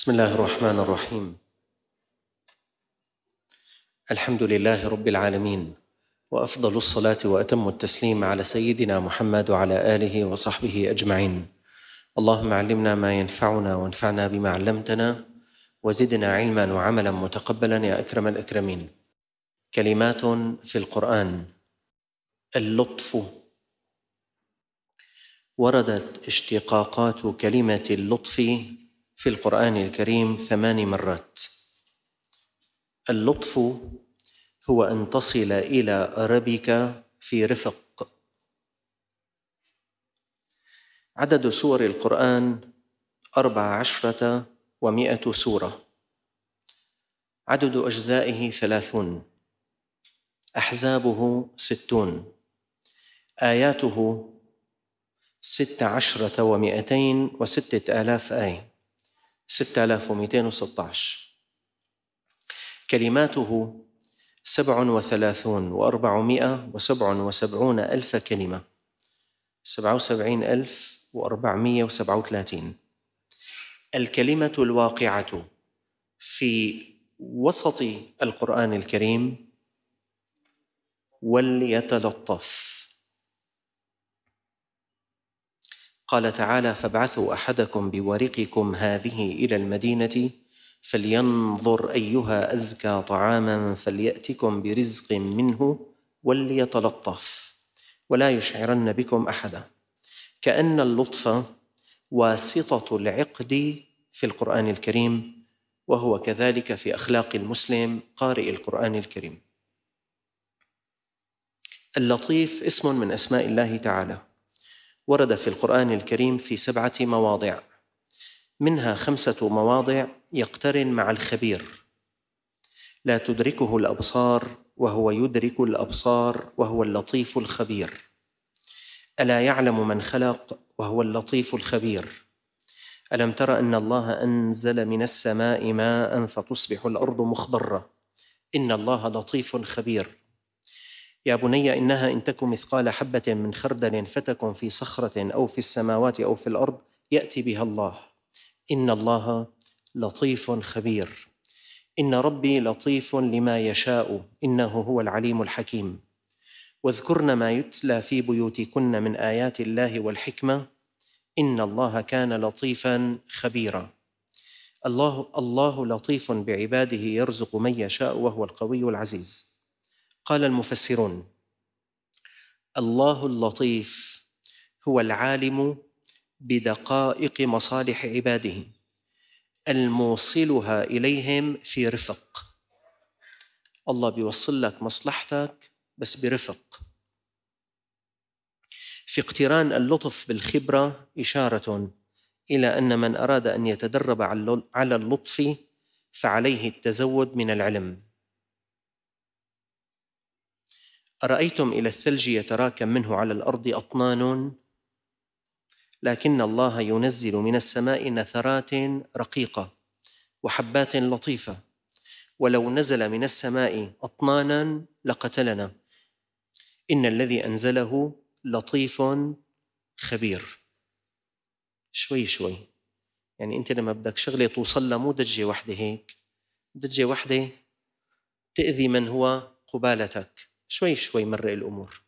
بسم الله الرحمن الرحيم الحمد لله رب العالمين وافضل الصلاه واتم التسليم على سيدنا محمد وعلى اله وصحبه اجمعين اللهم علمنا ما ينفعنا وانفعنا بما علمتنا وزدنا علما وعملا متقبلا يا اكرم الاكرمين كلمات في القران اللطف وردت اشتقاقات كلمه اللطف في القرآن الكريم ثمان مرات اللطف هو أن تصل إلى ربك في رفق عدد سور القرآن أربع عشرة ومائة سورة عدد أجزائه ثلاثون أحزابه ستون آياته ست عشرة ومائتين وستة آلاف آية 6216 كلماته سبع وثلاثون وأربعمائة وسبع وسبعون ألف كلمة سبعة وسبعين ألف وأربعمائة وسبعة وثلاثين الكلمة الواقعة في وسط القرآن الكريم وليتلطف قال تعالى فابعثوا احدكم بورقكم هذه الى المدينه فلينظر ايها ازكى طعاما فلياتكم برزق منه وليتلطف ولا يشعرن بكم احدا كان اللطف واسطه العقد في القران الكريم وهو كذلك في اخلاق المسلم قارئ القران الكريم اللطيف اسم من اسماء الله تعالى ورد في القرآن الكريم في سبعة مواضع منها خمسة مواضع يقترن مع الخبير لا تدركه الأبصار وهو يدرك الأبصار وهو اللطيف الخبير ألا يعلم من خلق وهو اللطيف الخبير ألم تر أن الله أنزل من السماء ماء فتصبح الأرض مخضرة إن الله لطيف خبير يا بني إنها إن تك مثقال حبة من خردل فتكن في صخرة أو في السماوات أو في الأرض يأتي بها الله إن الله لطيف خبير إن ربي لطيف لما يشاء إنه هو العليم الحكيم واذكرن ما يتلى في بيوتكن من آيات الله والحكمة إن الله كان لطيفا خبيرا الله الله لطيف بعباده يرزق من يشاء وهو القوي العزيز قال المفسرون الله اللطيف هو العالم بدقائق مصالح عباده الموصلها اليهم في رفق الله بيوصل لك مصلحتك بس برفق في اقتران اللطف بالخبره اشاره الى ان من اراد ان يتدرب على اللطف فعليه التزود من العلم أرأيتم إلى الثلج يتراكم منه على الأرض أطنان لكن الله ينزل من السماء نثرات رقيقة وحبات لطيفة ولو نزل من السماء أطنانا لقتلنا إن الذي أنزله لطيف خبير شوي شوي يعني أنت لما بدك شغلة توصل لها مو دجة واحدة هيك دجة واحدة تأذي من هو قبالتك شوي شوي مرق الأمور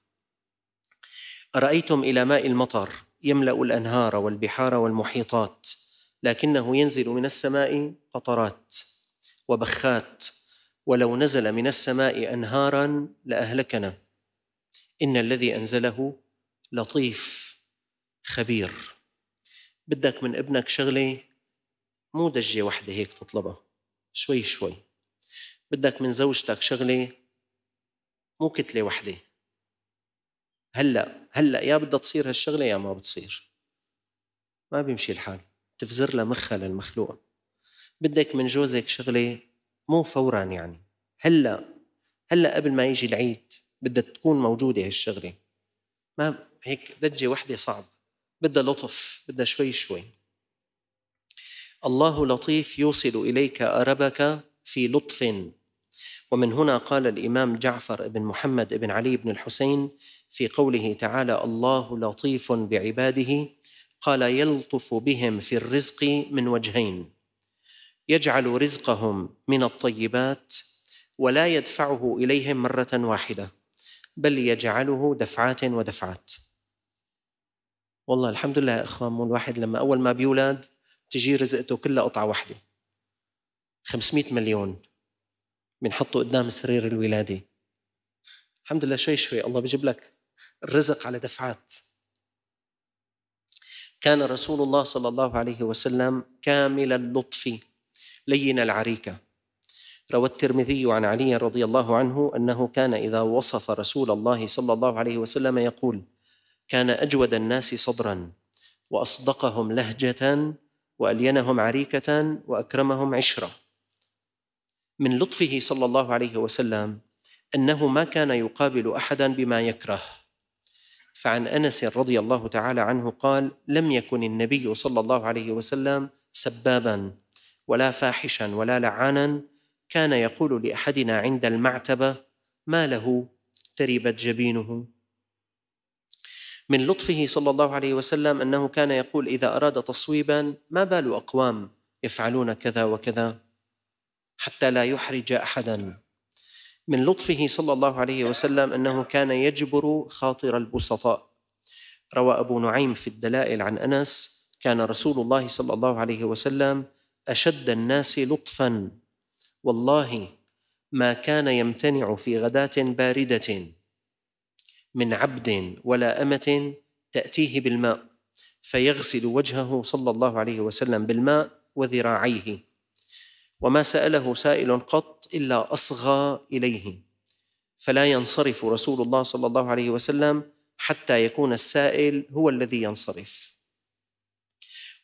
أرأيتم إلى ماء المطر يملأ الأنهار والبحار والمحيطات لكنه ينزل من السماء قطرات وبخات ولو نزل من السماء أنهارا لأهلكنا إن الذي أنزله لطيف خبير بدك من ابنك شغلة مو دجة وحدة هيك تطلبها شوي شوي بدك من زوجتك شغلة مو كتله وحده هلا هلا يا بدها تصير هالشغله يا ما بتصير ما بيمشي الحال تفزر لها مخها للمخلوق بدك من جوزك شغله مو فورا يعني هلا هلا قبل ما يجي العيد بدها تكون موجوده هالشغله ما هيك دجه وحده صعب بدها لطف بدها شوي شوي الله لطيف يوصل اليك اربك في لطف ومن هنا قال الإمام جعفر بن محمد بن علي بن الحسين في قوله تعالى الله لطيف بعباده قال يلطف بهم في الرزق من وجهين يجعل رزقهم من الطيبات ولا يدفعه إليهم مرة واحدة بل يجعله دفعات ودفعات والله الحمد لله يا إخوان الواحد لما أول ما بيولد تجي رزقته كلها قطعة واحدة 500 مليون بنحطه قدام سرير الولاده الحمد لله شوي شوي الله بيجيب لك الرزق على دفعات كان رسول الله صلى الله عليه وسلم كامل اللطف لين العريكه روى الترمذي عن علي رضي الله عنه انه كان اذا وصف رسول الله صلى الله عليه وسلم يقول كان اجود الناس صدرا واصدقهم لهجه والينهم عريكه واكرمهم عشره من لطفه صلى الله عليه وسلم انه ما كان يقابل احدا بما يكره فعن انس رضي الله تعالى عنه قال لم يكن النبي صلى الله عليه وسلم سبابا ولا فاحشا ولا لعانا كان يقول لاحدنا عند المعتبه ما له تربت جبينه من لطفه صلى الله عليه وسلم انه كان يقول اذا اراد تصويبا ما بال اقوام يفعلون كذا وكذا حتى لا يحرج احدا من لطفه صلى الله عليه وسلم انه كان يجبر خاطر البسطاء روى ابو نعيم في الدلائل عن انس كان رسول الله صلى الله عليه وسلم اشد الناس لطفا والله ما كان يمتنع في غداه بارده من عبد ولا امه تاتيه بالماء فيغسل وجهه صلى الله عليه وسلم بالماء وذراعيه وما ساله سائل قط الا اصغى اليه فلا ينصرف رسول الله صلى الله عليه وسلم حتى يكون السائل هو الذي ينصرف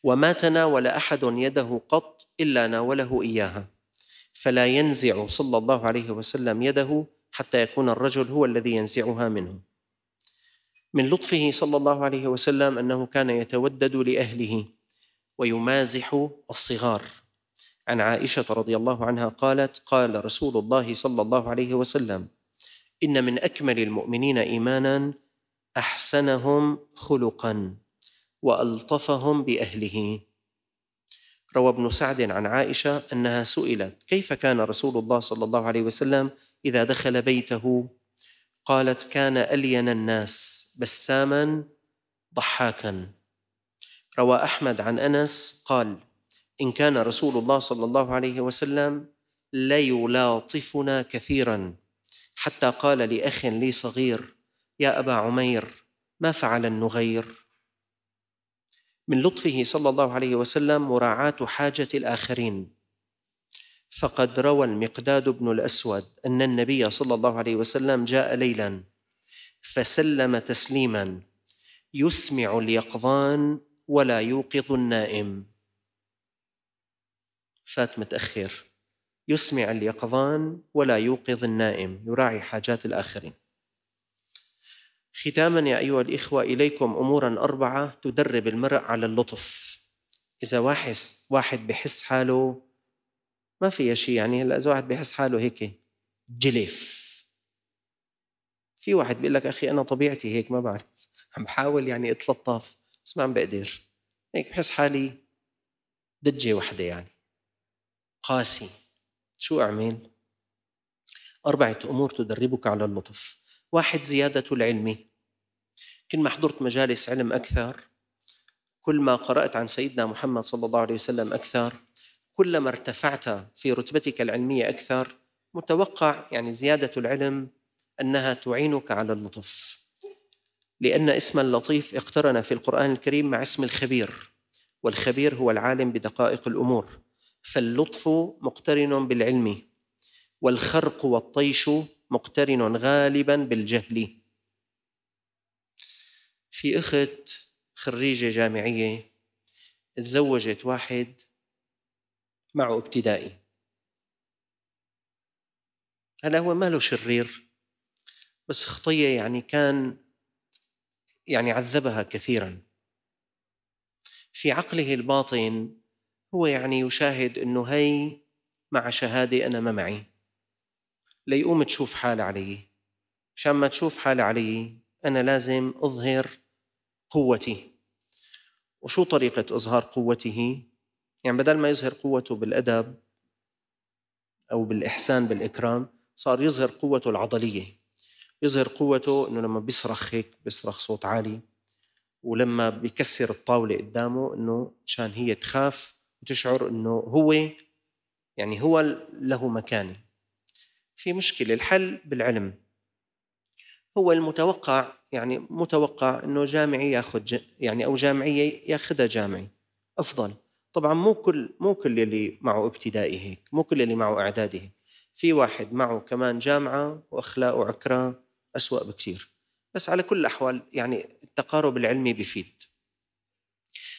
وما تناول احد يده قط الا ناوله اياها فلا ينزع صلى الله عليه وسلم يده حتى يكون الرجل هو الذي ينزعها منه من لطفه صلى الله عليه وسلم انه كان يتودد لاهله ويمازح الصغار عن عائشه رضي الله عنها قالت قال رسول الله صلى الله عليه وسلم ان من اكمل المؤمنين ايمانا احسنهم خلقا والطفهم باهله روى ابن سعد عن عائشه انها سئلت كيف كان رسول الله صلى الله عليه وسلم اذا دخل بيته قالت كان الين الناس بساما ضحاكا روى احمد عن انس قال إن كان رسول الله صلى الله عليه وسلم ليلاطفنا كثيرا حتى قال لأخ لي صغير يا أبا عمير ما فعل النغير من لطفه صلى الله عليه وسلم مراعاة حاجة الآخرين فقد روى المقداد بن الأسود أن النبي صلى الله عليه وسلم جاء ليلا فسلم تسليما يسمع اليقظان ولا يوقظ النائم فات متأخر يسمع اليقظان ولا يوقظ النائم يراعي حاجات الآخرين ختاما يا أيها الإخوة إليكم أمورا أربعة تدرب المرء على اللطف إذا واحد واحد بحس حاله ما في شيء يعني هلا إذا واحد بحس حاله هيك جلف في واحد بيقول لك أخي أنا طبيعتي هيك ما بعرف عم بحاول يعني أتلطف بس ما عم بقدر هيك بحس حالي دجة وحدة يعني قاسي شو أعمل؟ أربعة أمور تدربك على اللطف واحد زيادة العلم كل ما حضرت مجالس علم أكثر كل ما قرأت عن سيدنا محمد صلى الله عليه وسلم أكثر كلما ارتفعت في رتبتك العلمية أكثر متوقع يعني زيادة العلم أنها تعينك على اللطف لأن اسم اللطيف اقترن في القرآن الكريم مع اسم الخبير والخبير هو العالم بدقائق الأمور فاللطف مقترن بالعلم والخرق والطيش مقترن غالبا بالجهل في اخت خريجه جامعيه تزوجت واحد معه ابتدائي هلا هو ما له شرير بس خطيه يعني كان يعني عذبها كثيرا في عقله الباطن هو يعني يشاهد انه هي مع شهادة أنا ما معي ليقوم تشوف حالها علي مشان ما تشوف حالها علي أنا لازم أظهر قوتي وشو طريقة إظهار قوته؟ يعني بدل ما يظهر قوته بالأدب أو بالإحسان بالإكرام صار يظهر قوته العضلية يظهر قوته إنه لما بيصرخ هيك بيصرخ صوت عالي ولما بيكسر الطاولة قدامه إنه مشان هي تخاف وتشعر انه هو يعني هو له مكانه في مشكله الحل بالعلم هو المتوقع يعني متوقع انه جامعي ياخذ يعني او جامعيه ياخذها جامعي افضل طبعا مو كل مو كل اللي معه ابتدائي هيك مو كل اللي معه اعدادي هيك في واحد معه كمان جامعه واخلاقه عكره اسوا بكثير بس على كل الاحوال يعني التقارب العلمي بفيد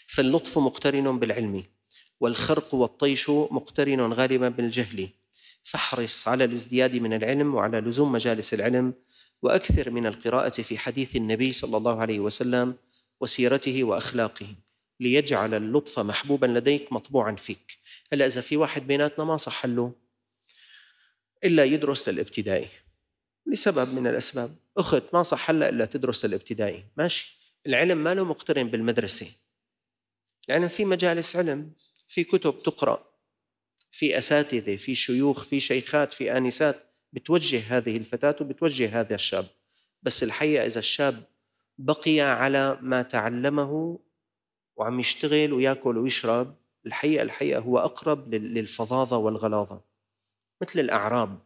فاللطف مقترن بالعلم والخرق والطيش مقترن غالبا بالجهل فاحرص على الازدياد من العلم وعلى لزوم مجالس العلم واكثر من القراءه في حديث النبي صلى الله عليه وسلم وسيرته واخلاقه ليجعل اللطف محبوبا لديك مطبوعا فيك هلا اذا في واحد بيناتنا ما صح له الا يدرس للابتدائي لسبب من الاسباب اخت ما صح هلا الا تدرس للابتدائي ماشي العلم ما له مقترن بالمدرسه العلم في مجالس علم في كتب تقرأ في أساتذة في شيوخ في شيخات في آنسات بتوجه هذه الفتاة وبتوجه هذا الشاب بس الحقيقة إذا الشاب بقي على ما تعلمه وعم يشتغل وياكل ويشرب الحقيقة الحقيقة هو أقرب للفظاظة والغلاظة مثل الأعراب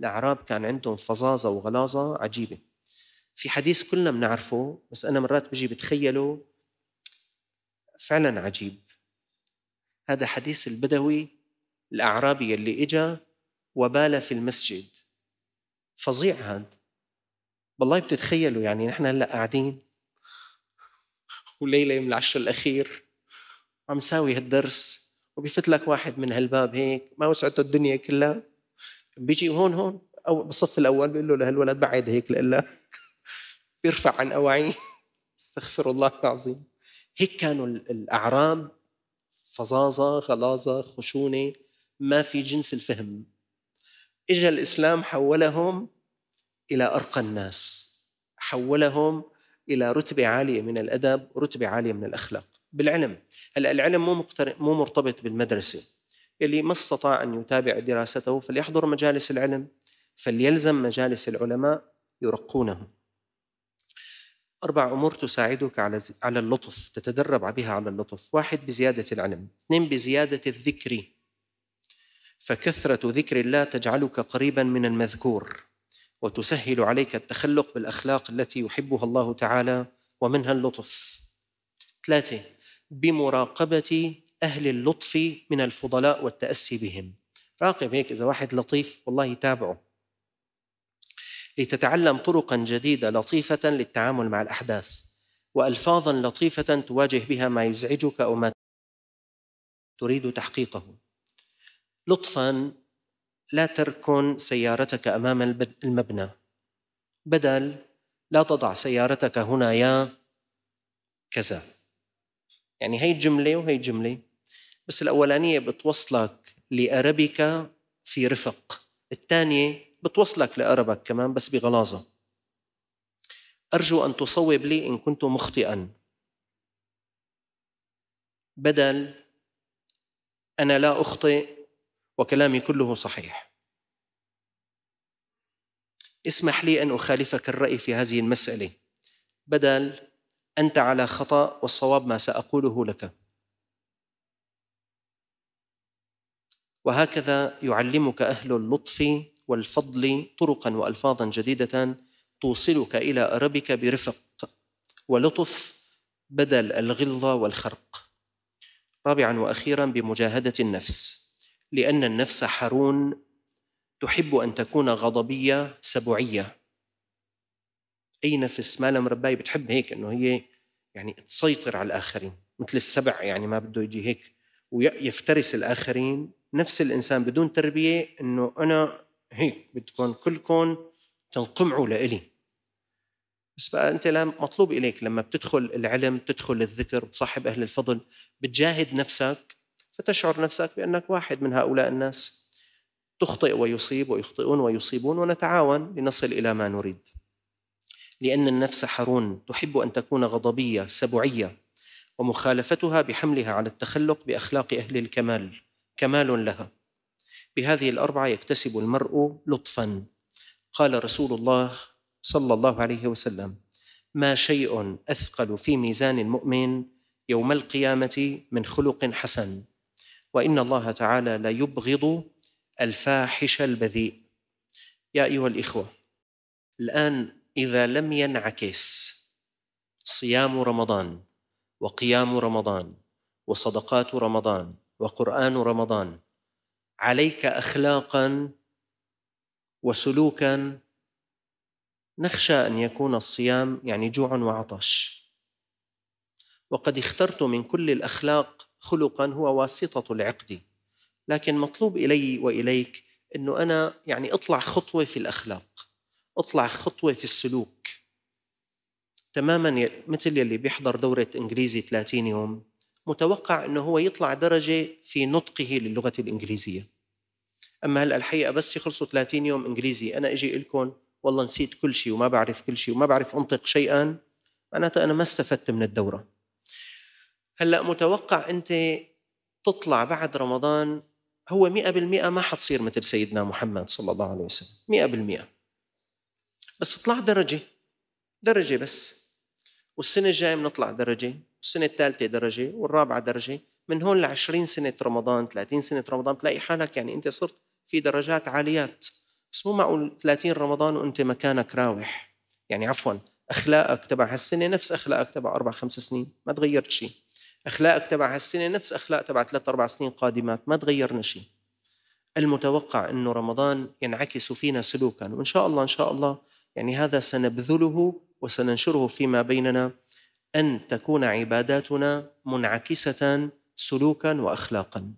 الأعراب كان عندهم فظاظة وغلاظة عجيبة في حديث كلنا بنعرفه بس أنا مرات بجي بتخيله فعلا عجيب هذا حديث البدوي الأعرابي اللي إجا وبال في المسجد فظيع هذا والله بتتخيلوا يعني نحن هلا قاعدين وليلة من العشر الأخير عم ساوي هالدرس وبيفت لك واحد من هالباب هيك ما وسعته الدنيا كلها بيجي هون هون أو بالصف الأول بيقول له لهالولد بعد هيك لإلا بيرفع عن أواعيه استغفر الله العظيم هيك كانوا الأعراب فظاظه غلاظه خشونه ما في جنس الفهم اجا الاسلام حولهم الى ارقى الناس حولهم الى رتبه عاليه من الادب رتبة عاليه من الاخلاق بالعلم هلا العلم مو مو مرتبط بالمدرسه اللي ما استطاع ان يتابع دراسته فليحضر مجالس العلم فليلزم مجالس العلماء يرقونه أربع أمور تساعدك على على اللطف تتدرب بها على اللطف واحد بزيادة العلم اثنين بزيادة الذكر فكثرة ذكر الله تجعلك قريبا من المذكور وتسهل عليك التخلق بالأخلاق التي يحبها الله تعالى ومنها اللطف ثلاثة بمراقبة أهل اللطف من الفضلاء والتأسي بهم راقب هيك إذا واحد لطيف والله يتابعه لتتعلم طرقا جديده لطيفه للتعامل مع الاحداث والفاظا لطيفه تواجه بها ما يزعجك او ما تريد تحقيقه لطفا لا تركن سيارتك امام المبنى بدل لا تضع سيارتك هنا يا كذا يعني هي جمله وهي جمله بس الاولانيه بتوصلك لاربك في رفق الثانيه بتوصلك لقربك كمان بس بغلاظة أرجو أن تصوب لي إن كنت مخطئا بدل أنا لا أخطئ وكلامي كله صحيح اسمح لي أن أخالفك الرأي في هذه المسألة بدل أنت على خطأ والصواب ما سأقوله لك وهكذا يعلمك أهل اللطف والفضل طرقا والفاظا جديده توصلك الى ربك برفق ولطف بدل الغلظه والخرق رابعا واخيرا بمجاهده النفس لان النفس حرون تحب ان تكون غضبيه سبعيه اي نفس ما لم مربايه بتحب هيك انه هي يعني تسيطر على الاخرين مثل السبع يعني ما بده يجي هيك ويفترس الاخرين نفس الانسان بدون تربيه انه انا هيك بدكم كلكم تنقمعوا لإلي بس بقى أنت مطلوب إليك لما بتدخل العلم بتدخل الذكر بتصاحب أهل الفضل بتجاهد نفسك فتشعر نفسك بأنك واحد من هؤلاء الناس تخطئ ويصيب ويخطئون ويصيبون ونتعاون لنصل إلى ما نريد لأن النفس حرون تحب أن تكون غضبية سبعية ومخالفتها بحملها على التخلق بأخلاق أهل الكمال كمال لها بهذه الاربعه يكتسب المرء لطفا قال رسول الله صلى الله عليه وسلم ما شيء اثقل في ميزان المؤمن يوم القيامه من خلق حسن وان الله تعالى لا يبغض الفاحش البذيء يا ايها الاخوه الان اذا لم ينعكس صيام رمضان وقيام رمضان وصدقات رمضان وقران رمضان عليك اخلاقا وسلوكا نخشى ان يكون الصيام يعني جوع وعطش وقد اخترت من كل الاخلاق خلقا هو واسطه العقد لكن مطلوب الي واليك انه انا يعني اطلع خطوه في الاخلاق اطلع خطوه في السلوك تماما مثل يلي بيحضر دوره انجليزي 30 يوم متوقع انه هو يطلع درجه في نطقه للغه الانجليزيه اما هلا الحقيقه بس يخلصوا 30 يوم انجليزي انا اجي لكم والله نسيت كل شيء وما بعرف كل شيء وما بعرف انطق شيئا معناتها انا ما استفدت من الدوره هلا متوقع انت تطلع بعد رمضان هو 100% ما حتصير مثل سيدنا محمد صلى الله عليه وسلم 100% بس طلع درجه درجه بس والسنه الجايه بنطلع درجه السنه الثالثه درجه والرابعه درجه من هون ل 20 سنه رمضان 30 سنه رمضان بتلاقي حالك يعني انت صرت في درجات عاليات بس مو معقول 30 رمضان وانت مكانك راوح يعني عفوا اخلاقك تبع هالسنه نفس اخلاقك تبع اربع خمس سنين ما تغيرت شيء اخلاقك تبع هالسنه نفس اخلاق تبع ثلاث اربع سنين قادمات ما تغيرنا شيء المتوقع انه رمضان ينعكس فينا سلوكا وان شاء الله ان شاء الله يعني هذا سنبذله وسننشره فيما بيننا ان تكون عباداتنا منعكسه سلوكا واخلاقا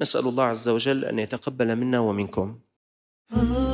نسأل الله عز وجل أن يتقبل منا ومنكم.